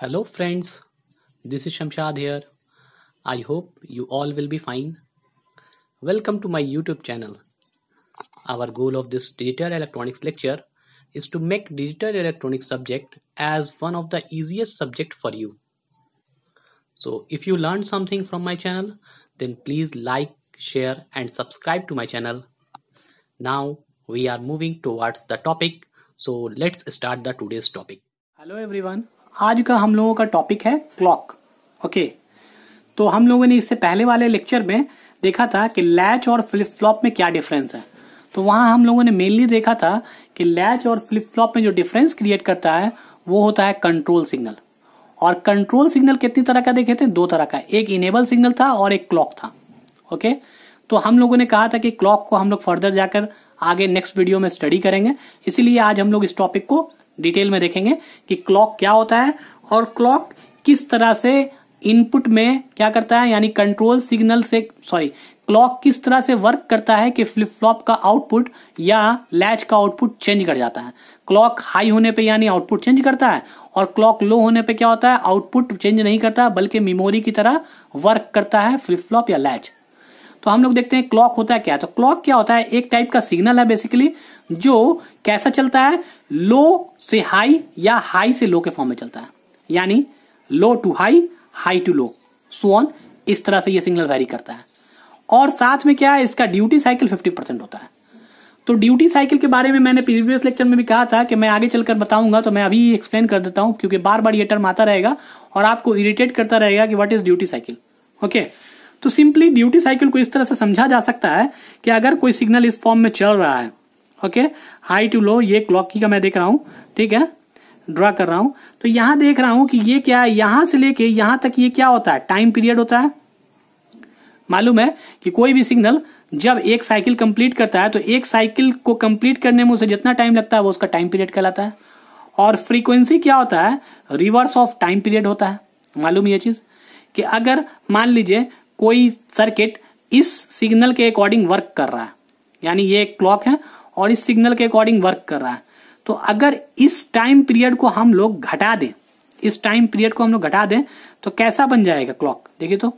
Hello friends, this is Shamshad here. I hope you all will be fine. Welcome to my YouTube channel. Our goal of this digital electronics lecture is to make digital electronics subject as one of the easiest subject for you. So if you learned something from my channel, then please like, share and subscribe to my channel. Now we are moving towards the topic. So let's start the today's topic. Hello everyone. आज का हम लोगों का topic है clock okay तो हम लोगों ने इससे पहले वाले लेक्चर में देखा था कि लैच और फ्लिप फ्लॉप में क्या डिफरेंस है तो वहां हम लोगों ने मेनली देखा था कि लैच और फ्लिप फ्लॉप में जो डिफरेंस क्रिएट करता है वो होता है कंट्रोल सिग्नल और कंट्रोल सिग्नल कितनी तरह का देखे थे दो तरह का एक इनेबल सिग्नल था और एक क्लॉक था ओके तो हम लोगों ने कहा था कि क्लॉक को हम लोग फर्दर जाकर आगे नेक्स्ट वीडियो में स्टडी करेंगे इसीलिए आज हम लोग इस टॉपिक को डिटेल में देखेंगे कि क्लॉक क्या होता है और क्लॉक किस तरह से इनपुट में क्या करता है यानी कंट्रोल सिग्नल से सॉरी क्लॉक किस तरह से वर्क करता है कि फ्लिप फ्लॉप का आउटपुट या लैच का आउटपुट चेंज कर जाता है क्लॉक हाई होने पे यानी आउटपुट चेंज करता है और क्लॉक लो होने पे क्या होता है आउटपुट चेंज नहीं करता बल्कि मेमोरी की तरह वर्क करता है फ्लिप फ्लॉप या लैच तो हम लोग देखते हैं क्लॉक होता है क्या तो क्लॉक क्या होता है एक टाइप का सिग्नल है बेसिकली जो कैसा चलता है लो से हाई या हाई से लो के फॉर्म में चलता है यानी low to high high to low so on इस तरह से ये सिग्नल वेरी करता है और साथ में क्या है इसका ड्यूटी साइकिल 50 परसेंट होता है तो ड्यूटी साइकिल के बारे में मैंने प्रीवियस लेक्चर में भी कहा था कि मैं आगे चलकर बताऊंगा तो मैं अभी एक्सप्लेन कर देता हूं क्योंकि बार बार ये टर्म आता रहेगा और आपको इरिटेट करता रहेगा कि what is duty cycle okay तो सिंपली ड्यूटी साइकिल को इस तरह से समझा जा सकता है कि अगर कोई सिग्नल इस फॉर्म में चल रहा है ओके हाई टू लो ये क्लॉक की का मैं देख रहा हूं ठीक है ड्रा कर रहा हूं तो यहां देख रहा हूं कि ये क्या है यहां से लेके यहां तक ये क्या होता है टाइम पीरियड होता है मालूम है कि कोई भी सिग्नल जब एक साइकिल कंप्लीट करता है तो एक साइकिल को कंप्लीट करने में उसे जितना टाइम लगता है वो उसका टाइम पीरियड कहलाता है और फ्रीक्वेंसी क्या होता है रिवर्स ऑफ टाइम पीरियड होता है मालूम यह चीज कि अगर मान लीजिए कोई सर्किट इस सिग्नल के अकॉर्डिंग वर्क कर रहा है यानी ये क्लॉक है और इस सिग्नल के अकॉर्डिंग वर्क कर रहा है तो अगर इस टाइम पीरियड को हम लोग घटा दें इस टाइम पीरियड को हम लोग घटा दें तो कैसा बन जाएगा क्लॉक देखिए तो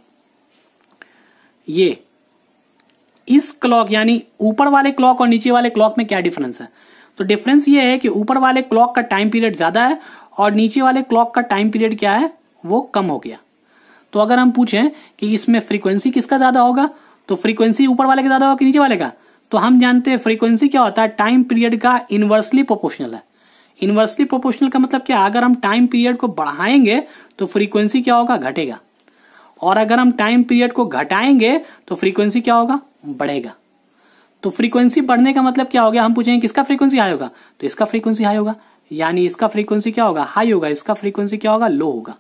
ये इस क्लॉक यानी ऊपर वाले क्लॉक और नीचे वाले क्लॉक में क्या डिफरेंस है तो डिफरेंस ये है कि ऊपर वाले क्लॉक का टाइम पीरियड ज्यादा है और नीचे वाले क्लॉक का टाइम पीरियड क्या है वो कम हो गया तो अगर हम पूछें कि इसमें फ्रीक्वेंसी किसका ज्यादा होगा तो फ्रीक्वेंसी ऊपर वाले का ज्यादा होगा कि नीचे वाले का तो हम जानते हैं फ्रीक्वेंसी क्या होता है टाइम पीरियड का इन्वर्सली प्रोपोर्शनल है इन्वर्सली प्रोपोर्शनल का मतलब क्या अगर हम टाइम पीरियड को बढ़ाएंगे तो फ्रीक्वेंसी क्या होगा घटेगा और अगर हम टाइम पीरियड को घटाएंगे तो फ्रीक्वेंसी क्या होगा बढ़ेगा तो फ्रीक्वेंसी बढ़ने का मतलब क्या हो गया हम पूछेंगे किसका फ्रीक्वेंसी हाई होगा तो इसका फ्रीक्वेंसी हाई होगा यानी इसका फ्रीक्वेंसी क्या होगा हाई होगा इसका फ्रीक्वेंसी क्या होगा लो होगा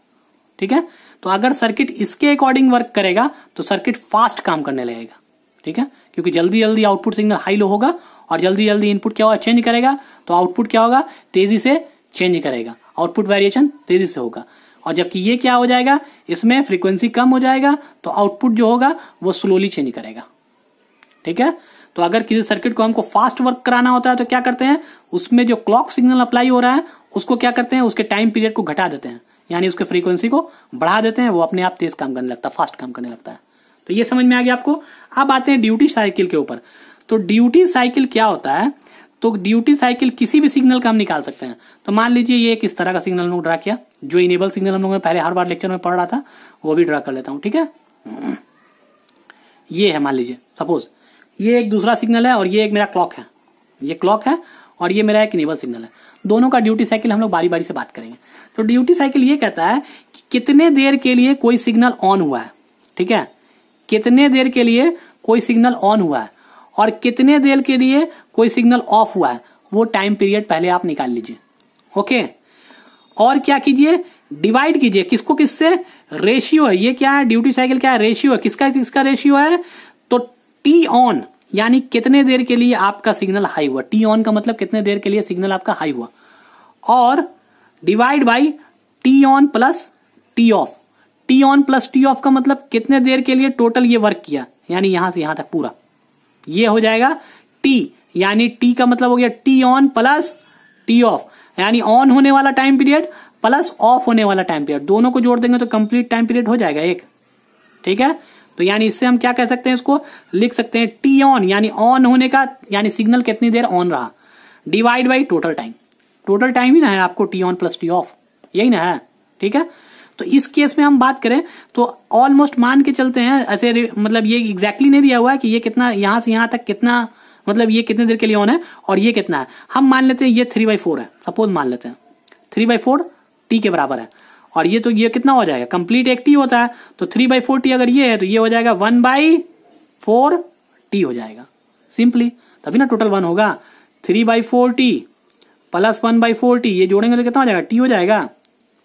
ठीक है तो अगर सर्किट इसके अकॉर्डिंग वर्क करेगा तो सर्किट फास्ट काम करने लगेगा ठीक है क्योंकि जल्दी जल्दी आउटपुट सिग्नल हाई लो होगा और जल्दी जल्दी इनपुट क्या होगा चेंज करेगा तो आउटपुट क्या होगा तेजी से चेंज करेगा आउटपुट वेरिएशन तेजी से होगा और जबकि ये क्या हो जाएगा इसमें फ्रीक्वेंसी कम हो जाएगा तो आउटपुट जो होगा वो स्लोली चेंज करेगा ठीक है तो अगर किसी सर्किट को हमको फास्ट वर्क कराना होता है तो क्या करते हैं उसमें जो क्लॉक सिग्नल अप्लाई हो रहा है उसको क्या करते हैं उसके टाइम पीरियड को घटा देते हैं यानी उसके फ्रीक्वेंसी को बढ़ा देते हैं वो अपने आप तेज काम करने लगता है फास्ट काम करने लगता है तो ये समझ में आ गया आपको अब आते हैं ड्यूटी साइकिल के ऊपर तो ड्यूटी साइकिल क्या होता है तो ड्यूटी साइकिल किसी भी सिग्नल का हम निकाल सकते हैं तो मान लीजिए ये किस तरह का सिग्नल हम लोग ड्रा किया जो इनेबल सिग्नल हम लोगों ने पहले हर बार लेक्चर में पढ़ रहा था वो भी ड्रा कर लेता हूं ठीक है ये है मान लीजिए सपोज ये एक दूसरा सिग्नल है और ये एक मेरा क्लॉक है ये क्लॉक है और ये मेरा एक इनेबल सिग्नल है दोनों का ड्यूटी साइकिल हम लोग बारी बारी से बात करेंगे तो ड्यूटी साइकिल ये कहता है कि कितने देर के लिए कोई सिग्नल ऑन हुआ है ठीक है कितने देर के लिए कोई सिग्नल ऑन हुआ है और कितने देर के लिए कोई सिग्नल ऑफ हुआ है वो टाइम पीरियड पहले आप निकाल लीजिए ओके और क्या कीजिए डिवाइड कीजिए किसको किससे रेशियो है ये क्या है ड्यूटी साइकिल क्या है रेशियो है किसका किसका रेशियो है तो टी ऑन यानी कितने देर के लिए आपका सिग्नल हाई हुआ टी ऑन का मतलब कितने देर के लिए सिग्नल आपका हाई हुआ और divide by T on plus T off T on plus T off का मतलब कितने देर के लिए टोटल ये वर्क किया यानी यहां से यहां तक पूरा ये हो जाएगा टी यानी टी का मतलब हो गया T on plus T off यानी ऑन होने वाला टाइम पीरियड प्लस ऑफ होने वाला टाइम पीरियड दोनों को जोड़ देंगे तो कंप्लीट टाइम पीरियड हो जाएगा एक ठीक है तो यानी इससे हम क्या कह सकते हैं इसको लिख सकते हैं टी ऑन यानी ऑन होने का यानी सिग्नल कितनी देर ऑन रहा divide by total time total time ही ना है आपको T on plus T off यही ना है ठीक है तो इस केस में हम बात करें तो ऑलमोस्ट मान के चलते हैं ऐसे मतलब ये एग्जैक्टली exactly नहीं दिया हुआ है कि ये कितना यहां से यहां तक कितना मतलब ये कितने देर के लिए ऑन है और ये कितना है हम मान लेते हैं ये थ्री बाई फोर है सपोज मान लेते हैं थ्री बाई फोर टी के बराबर है और ये तो ये कितना हो जाएगा कंप्लीट एक टी होता है तो थ्री बाई फोर टी अगर ये है तो ये हो जाएगा वन बाई फोर टी हो जाएगा सिंपली तभी ना टोटल वन होगा three by four T plus one by four T ये जोड़ेंगे तो कितना हो जाएगा टी हो जाएगा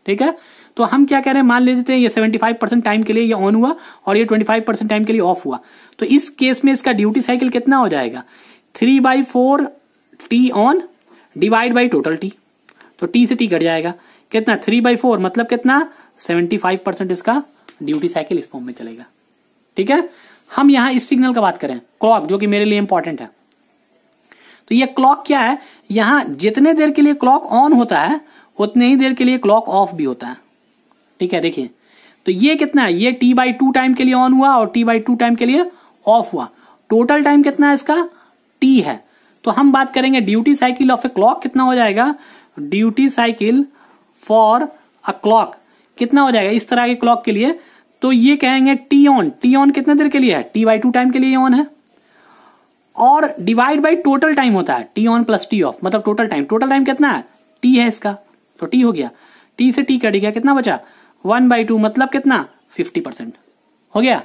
ठीक है तो हम क्या कह रहे हैं मान लेते हैं ये 75 परसेंट टाइम के लिए ये ऑन हुआ और ये 25 परसेंट टाइम के लिए ऑफ हुआ तो इस केस में इसका ड्यूटी साइकिल कितना हो जाएगा three by four T on divide by total T तो टी से टी घट जाएगा कितना थ्री बाई फोर मतलब कितना सेवेंटी फाइव परसेंट इसका ड्यूटी साइकिल इस फॉर्म में चलेगा ठीक है हम यहां इस सिग्नल का बात करें क्लॉक जो कि मेरे लिए इंपॉर्टेंट है तो ये क्लॉक क्या है यहां जितने देर के लिए क्लॉक ऑन होता है उतने ही देर के लिए क्लॉक ऑफ भी होता है ठीक है देखिए तो ये कितना है ये टी बाई टू टाइम के लिए ऑन हुआ और टी बाई टू टाइम के लिए ऑफ हुआ टोटल टाइम कितना है इसका टी है तो हम बात करेंगे duty cycle of a clock कितना हो जाएगा duty cycle for a clock कितना हो जाएगा इस तरह के क्लॉक के लिए तो ये कहेंगे टी ऑन टी ऑन कितने देर के लिए है टी बाई टू टाइम के लिए ऑन है और डिवाइड बाई टोटल टाइम होता है T on plus T off मतलब टोटल टाइम टोटल टाइम कितना है टी है इसका तो टी हो गया टी से टी कट गया कितना बचा वन बाई टू मतलब कितना फिफ्टी परसेंट हो गया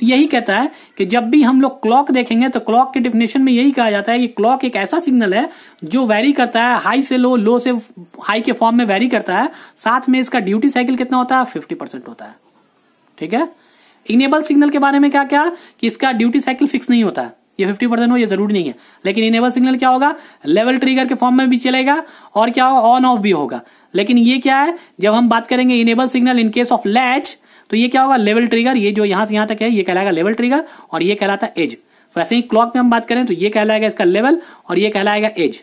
तो यही कहता है कि जब भी हम लोग क्लॉक देखेंगे तो क्लॉक के डिफिनेशन में यही कहा जाता है कि क्लॉक एक ऐसा सिग्नल है जो वेरी करता है हाई से लो लो से हाई के फॉर्म में वेरी करता है साथ में इसका ड्यूटी साइकिल कितना होता है फिफ्टी परसेंट होता है ठीक है इनेबल सिग्नल के बारे में क्या क्या कि इसका ड्यूटी साइकिल फिक्स नहीं होता है ये फिफ्टी परसेंट हो ये जरूरी नहीं है लेकिन इनेबल सिग्नल क्या होगा लेवल ट्रिगर के फॉर्म में भी चलेगा और क्या होगा ऑन ऑफ भी होगा लेकिन ये क्या है जब हम बात करेंगे enable signal in case of latch तो ये क्या होगा लेवल ट्रिगर ये जो यहां से यहां तक है ये कहलाएगा लेवल ट्रिगर और ये कहलाता है एज वैसे तो ही क्लॉक में हम बात करें तो ये कहलाएगा इसका लेवल और ये कहलाएगा एज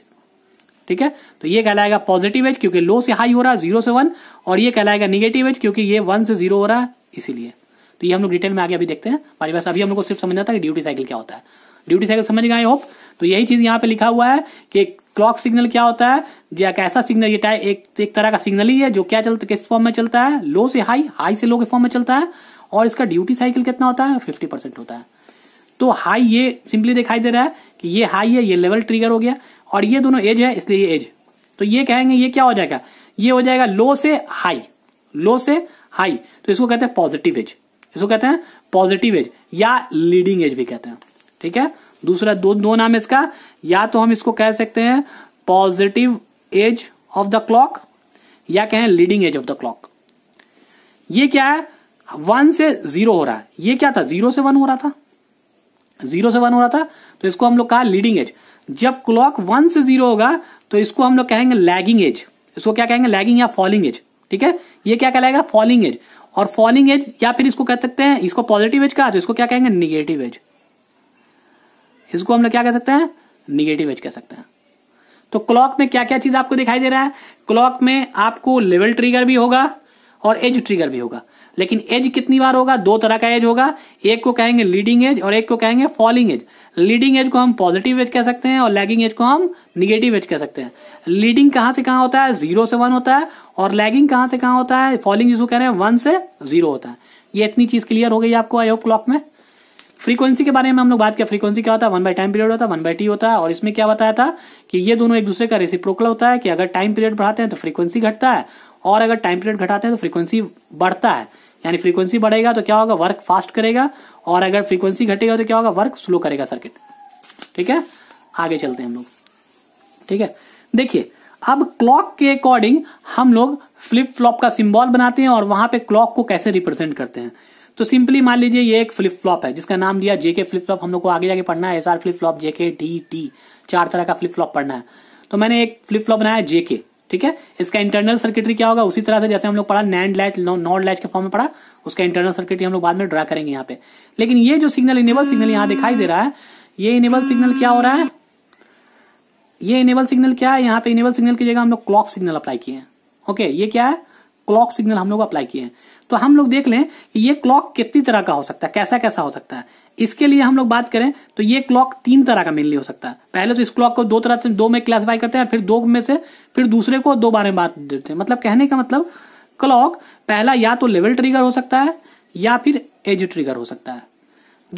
ठीक है तो ये कहलाएगा पॉजिटिव एज क्योंकि लो से हाई हो रहा है जीरो से वन और ये कहलाएगा निगेटिव एज क्योंकि ये वन से जीरो हो रहा है इसीलिए तो ये हम लोग डिटेल में आगे अभी देखते हैं हमारी बस अभी हम लोग को सिर्फ समझना था कि ड्यूटी साइकिल क्या होता है ड्यूटी साइकिल समझ गए होप तो यही चीज यहाँ पे लिखा हुआ है कि क्लॉक सिग्नल क्या होता है या कैसा सिग्नल ये टाइप एक, एक तरह का सिग्नल ही है जो क्या चलता किस फॉर्म में चलता है लो से हाई हाई से लो के फॉर्म में चलता है और इसका ड्यूटी साइकिल कितना होता है फिफ्टी परसेंट होता है तो हाई ये सिंपली दिखाई दे रहा है कि ये हाई है ये लेवल ट्रिगर हो गया और ये दोनों एज है इसलिए ये एज तो ये कहेंगे ये क्या हो जाएगा ये हो जाएगा लो से हाई लो से हाई तो इसको कहते हैं पॉजिटिव एज इसको कहते हैं पॉजिटिव एज या लीडिंग एज भी कहते हैं ठीक है दूसरा दो दो नाम इसका या तो हम इसको कह सकते हैं positive edge of the clock या कहें leading edge of the clock ये क्या है वन से जीरो हो रहा है ये क्या था जीरो से वन हो रहा था जीरो से वन हो रहा था तो इसको हम लोग कहा लीडिंग एज जब क्लॉक वन से जीरो होगा तो इसको हम लोग कहेंगे लैगिंग एज इसको क्या कहेंगे लैगिंग या फॉलिंग एज ठीक है ये क्या कहलाएगा फॉलिंग एज और फॉलिंग एज या फिर इसको कह सकते हैं इसको पॉजिटिव एज कहा तो इसको क्या कहेंगे निगेटिव एज इसको हम लोग क्या कह सकते हैं निगेटिव एज कह सकते हैं तो क्लॉक में क्या क्या चीज आपको दिखाई दे रहा है क्लॉक में आपको लेवल ट्रिगर भी होगा और एज ट्रिगर भी होगा लेकिन एज कितनी बार होगा दो तरह का एज होगा एक को कहेंगे लीडिंग एज और एक को कहेंगे फॉलिंग एज लीडिंग एज को हम पॉजिटिव एज कह सकते हैं और लैगिंग एज को हम निगेटिव एज कह सकते हैं लीडिंग कहां से कहां होता है जीरो से वन होता है और लैगिंग कहां से कहां होता है फॉलिंग जिसको कह रहे हैं वन से जीरो होता है ये इतनी चीज क्लियर हो गई आपको आई होप क्लॉक में फ्रीक्वेंसी के बारे में हम लोग बात किया फ्रीक्वेंसी क्या होता है वन बाय टाइम पीरियड होता है वन बाय टी होता है और इसमें क्या बताया था कि ये दोनों एक दूसरे का रेसिप्रोकल होता है कि अगर टाइम पीरियड बढ़ाते हैं तो फ्रीक्वेंसी घटता है और अगर टाइम पीरियड घटाते हैं तो फ्रीक्वेंसी बढ़ता है यानी फ्रीक्वेंसी बढ़ेगा तो क्या होगा वर्क फास्ट करेगा और अगर फ्रीक्वेंसी घटेगा तो क्या होगा वर्क स्लो करेगा सर्किट ठीक है आगे चलते हैं हम लोग ठीक है देखिए अब क्लॉक के अकॉर्डिंग हम लोग फ्लिप फ्लॉप का सिंबल बनाते हैं और वहां पे क्लॉक को कैसे रिप्रेजेंट करते हैं तो सिंपली मान लीजिए ये एक फ्लिप फ्लॉप है जिसका नाम दिया जेके फ्लिप फ्लॉप हम लोग को आगे जाके पढ़ना है SR flip flop JK D T चार तरह का फ्लिप फ्लॉप पढ़ना है तो मैंने एक फ्लिप फ्लॉप बनाया जेके ठीक है इसका इंटरनल सर्किटरी क्या होगा उसी तरह से जैसे हम लोग पढ़ा नैंड लैच नॉट लैच के फॉर्म में पढ़ा उसका इंटरनल सर्किटरी हम लोग बाद में ड्रा करेंगे यहाँ पे लेकिन ये जो सिग्नल इनेबल सिग्नल यहाँ दिखाई दे रहा है ये इनेबल सिग्नल क्या हो रहा है ये इनेबल सिग्नल क्या है यहाँ पे इनेबल सिग्नल की जगह हम लोग क्लॉक सिग्नल अप्लाई किए हैं ओके ये क्या है क्लॉक सिग्नल हम लोग अप्लाई किए हैं तो हम लोग देख लें कि ये क्लॉक कितनी तरह का हो सकता है कैसा कैसा हो सकता है इसके लिए हम लोग बात करें तो ये क्लॉक तीन तरह का मेनली हो सकता है पहले तो इस क्लॉक को दो तरह से दो में क्लासीफाई करते हैं फिर दो में से फिर दूसरे को दो बारे में बात देते हैं मतलब कहने का मतलब क्लॉक पहला या तो लेवल ट्रिगर हो सकता है या फिर एज ट्रिगर हो सकता है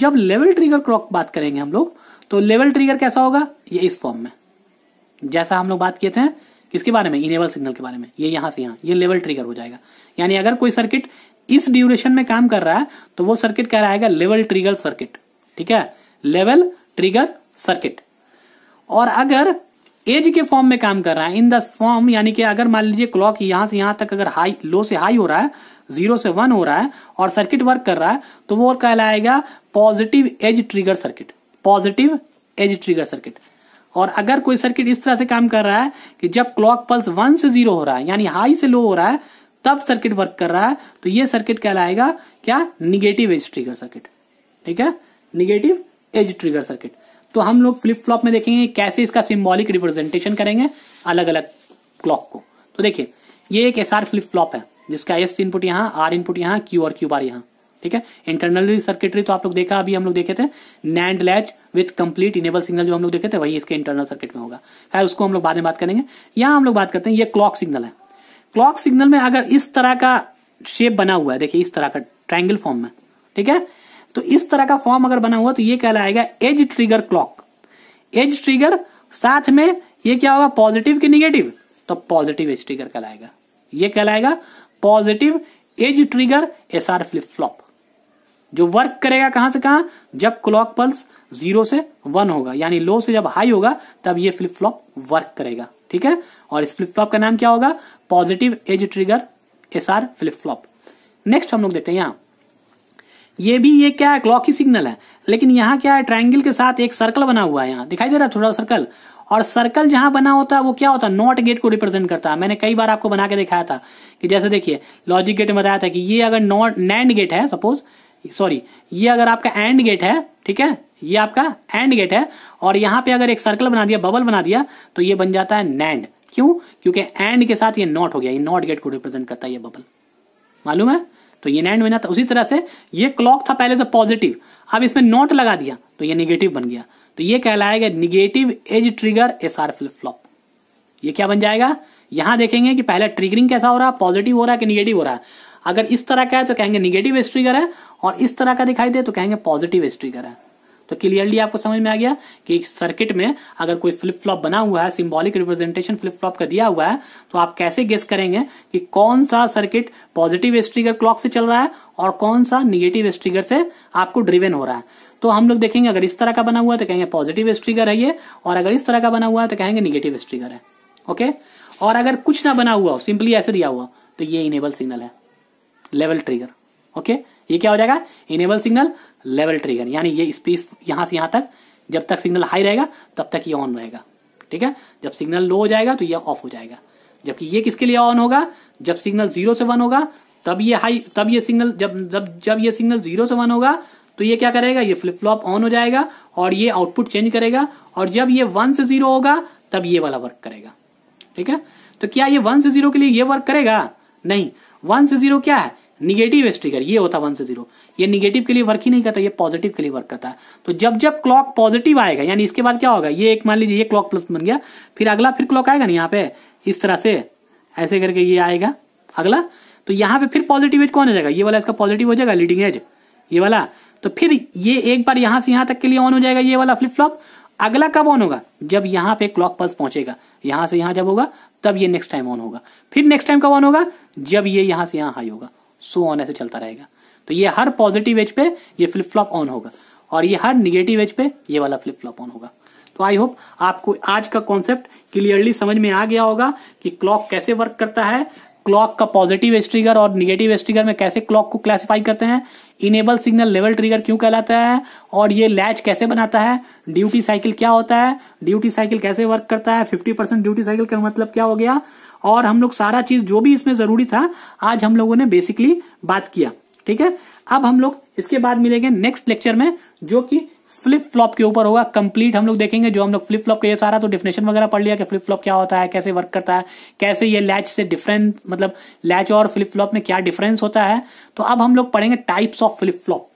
जब लेवल ट्रिगर क्लॉक बात करेंगे हम लोग तो लेवल ट्रिगर कैसा होगा ये इस फॉर्म में जैसा हम लोग बात किए थे किसके बारे में इनेबल सिग्नल के बारे में ये यहां से यहां ये लेवल ट्रिगर हो जाएगा यानी अगर कोई सर्किट इस ड्यूरेशन में काम कर रहा है तो वो सर्किट कह रहा है लेवल ट्रिगर सर्किट ठीक है लेवल ट्रिगर सर्किट और अगर एज के फॉर्म में काम कर रहा है इन द फॉर्म यानी कि अगर मान लीजिए क्लॉक यहां से यहां तक अगर हाई लो से हाई हो रहा है जीरो से वन हो रहा है और सर्किट वर्क कर रहा है तो वो कहलाएगा positive edge trigger circuit positive edge trigger circuit और अगर कोई सर्किट इस तरह से काम कर रहा है कि जब क्लॉक पल्स वन से जीरो हो रहा है यानी हाई से लो हो रहा है तब सर्किट वर्क कर रहा है तो ये सर्किट कहलाएगा क्या निगेटिव एज ट्रिगर सर्किट ठीक है निगेटिव एज ट्रिगर सर्किट तो हम लोग फ्लिप फ्लॉप में देखेंगे कैसे इसका सिम्बॉलिक रिप्रेजेंटेशन करेंगे अलग अलग क्लॉक को तो देखिए ये एक एसआर फ्लिप फ्लॉप है जिसका एस इनपुट यहाँ आर इनपुट यहाँ क्यू और क्यू बार यहाँ ठीक है इंटरनल सर्किटरी तो आप लोग देखा अभी हम लोग देखे थे NAND latch with complete enable signal जो हम लोग देखे थे वही इसके इंटरनल सर्किट में होगा खैर उसको हम लोग बाद में बात करेंगे यहाँ हम लोग बात करते हैं ये क्लॉक सिग्नल है क्लॉक सिग्नल में अगर इस तरह का शेप बना हुआ है देखिए इस तरह का ट्रायंगल फॉर्म में ठीक है तो इस तरह का फॉर्म अगर बना हुआ तो ये कहलाएगा edge trigger clock edge trigger साथ में ये क्या होगा पॉजिटिव की निगेटिव तो पॉजिटिव एज ट्रिगर कहलाएगा ये कहलाएगा positive edge trigger S R flip flop जो वर्क करेगा कहां से कहां जब क्लॉक पल्स जीरो से वन होगा यानी लो से जब हाई होगा तब ये फ्लिप फ्लॉप वर्क करेगा ठीक है और इस फ्लिप फ्लॉप का नाम क्या होगा positive edge trigger S R flip flop next हम लोग देखते हैं यहाँ ये भी ये क्या है क्लॉक ही सिग्नल है लेकिन यहाँ क्या है ट्राइंगल के साथ एक सर्कल बना हुआ है यहाँ दिखाई दे रहा है थोड़ा सर्कल और सर्कल जहां बना होता है वो क्या होता है नॉट गेट को रिप्रेजेंट करता है मैंने कई बार आपको बना के दिखाया था कि जैसे देखिए लॉजिक गेट में बताया था कि ये अगर नॉट नैंड गेट है सपोज सॉरी ये अगर आपका एंड गेट है ठीक है ये आपका एंड गेट है और यहां पे अगर एक सर्कल बना दिया बबल बना दिया तो ये बन जाता है नैंड क्यों क्योंकि एंड के साथ ये नॉट हो गया ये नॉट गेट को रिप्रेजेंट करता है ये बबल मालूम है तो ये नैंड बना था उसी तरह से ये क्लॉक था पहले से पॉजिटिव अब इसमें नॉट लगा दिया तो ये निगेटिव बन गया तो ये कहलाएगा negative edge trigger S R flip flop ये क्या बन जाएगा यहां देखेंगे कि पहले ट्रिगरिंग कैसा हो रहा है पॉजिटिव हो रहा है कि निगेटिव हो रहा है अगर इस तरह का है तो कहेंगे निगेटिव एस ट्रिगर है और इस तरह का दिखाई दे तो कहेंगे पॉजिटिव एस ट्रिगर है तो क्लियरली आपको समझ में आ गया कि सर्किट में अगर कोई फ्लिप फ्लॉप बना हुआ है सिंबॉलिक रिप्रेजेंटेशन फ्लिप फ्लॉप का दिया हुआ है तो आप कैसे गेस करेंगे कि कौन सा सर्किट पॉजिटिव स्ट्रीगर क्लॉक से चल रहा है और कौन सा निगेटिव स्ट्रीगर से आपको ड्रिवेन हो रहा है तो हम लोग देखेंगे अगर इस तरह का बना हुआ है तो कहेंगे पॉजिटिव स्ट्रीगर है ये और अगर इस तरह का बना हुआ है तो कहेंगे निगेटिव स्ट्रीगर है ओके और अगर कुछ ना बना हुआ हो सिंपली ऐसे दिया हुआ तो ये इनेबल सिग्नल है लेवल ट्रिगर ओके ये क्या हो जाएगा इनेबल सिग्नल लेवल ट्रिगर यानी ये स्पेस यहां से यहां तक जब तक सिग्नल हाई रहेगा तब तक ये ऑन रहेगा ठीक है जब सिग्नल लो हो जाएगा तो ये ऑफ हो जाएगा जबकि ये किसके लिए ऑन होगा जब सिग्नल जीरो से वन होगा तब ये हाई तब ये सिग्नल जब जब जब ये सिग्नल जीरो से वन होगा तो ये क्या करेगा ये फ्लिप फ्लॉप ऑन हो जाएगा और ये आउटपुट चेंज करेगा और जब ये वन से जीरो होगा तब ये वाला वर्क करेगा ठीक है तो क्या ये वन से जीरो के लिए ये वर्क करेगा नहीं वन से जीरो क्या है निगेटिव स्टिकर ये होता वन से जीरो ये निगेटिव के लिए वर्क ही नहीं करता ये पॉजिटिव के लिए वर्क करता है तो जब जब क्लॉक पॉजिटिव आएगा यानी इसके बाद क्या होगा ये एक मान लीजिए ये क्लॉक प्लस बन गया फिर अगला फिर क्लॉक आएगा ना यहाँ पे इस तरह से ऐसे करके ये आएगा अगला तो यहाँ पे फिर पॉजिटिव एज कौन हो जाएगा ये वाला इसका पॉजिटिव हो जाएगा लीडिंग एज ये वाला तो फिर ये एक बार यहां से यहां तक के लिए ऑन हो जाएगा ये वाला फ्लिप फ्लॉप अगला कब ऑन होगा जब यहाँ पे क्लॉक पल्स पहुंचेगा यहां से यहां जब होगा तब ये नेक्स्ट टाइम ऑन होगा फिर नेक्स्ट टाइम कब ऑन होगा जब ये यहां से यहां हाई होगा सो ऑन ऐसे चलता रहेगा तो ये हर पॉजिटिव एज पे ये फ्लिप फ्लॉप ऑन होगा और ये हर निगेटिव एज पे ये वाला फ्लिप फ्लॉप ऑन होगा तो आई होप आपको आज का कॉन्सेप्ट क्लियरली समझ में आ गया होगा कि क्लॉक कैसे वर्क करता है क्लॉक का पॉजिटिव एस और निगेटिव एस में कैसे क्लॉक को क्लासिफाई करते हैं इनेबल सिग्नल लेवल ट्रिगर क्यों कहलाता है और ये लैच कैसे बनाता है ड्यूटी साइकिल क्या होता है ड्यूटी साइकिल कैसे वर्क करता है 50% ड्यूटी साइकिल का मतलब क्या हो गया और हम लोग सारा चीज जो भी इसमें जरूरी था आज हम लोगों ने बेसिकली बात किया ठीक है अब हम लोग इसके बाद मिलेंगे नेक्स्ट लेक्चर में जो कि फ्लिप फ्लॉप के ऊपर होगा कंप्लीट हम लोग देखेंगे जो हम लोग फ्लिप फ्लॉप का ये सारा तो डिफिनेशन वगैरह पढ़ लिया कि फ्लिप फ्लॉप क्या होता है कैसे वर्क करता है कैसे ये लैच से डिफरेंट मतलब लैच और फ्लिप फ्लॉप में क्या डिफरेंस होता है तो अब हम लोग पढ़ेंगे types of flip flop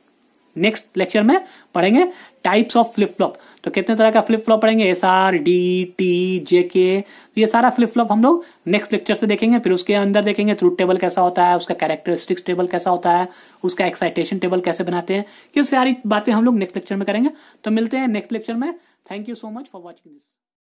next lecture में पढ़ेंगे टाइप्स ऑफ फ्लिप फ्लॉप तो कितने तरह का फ्लिप फ्लॉप पढ़ेंगे S R D T J K तो ये सारा फ्लिप फ्लॉप हम लोग नेक्स्ट लेक्चर से देखेंगे फिर उसके अंदर देखेंगे थ्रूट टेबल कैसा होता है उसका कैरेक्टरिस्टिक्स टेबल कैसा होता है उसका एक्साइटेशन टेबल कैसे बनाते हैं ये सारी बातें हम लोग नेक्स्ट लेक्चर में करेंगे तो मिलते हैं नेक्स्ट लेक्चर में thank you so much for watching this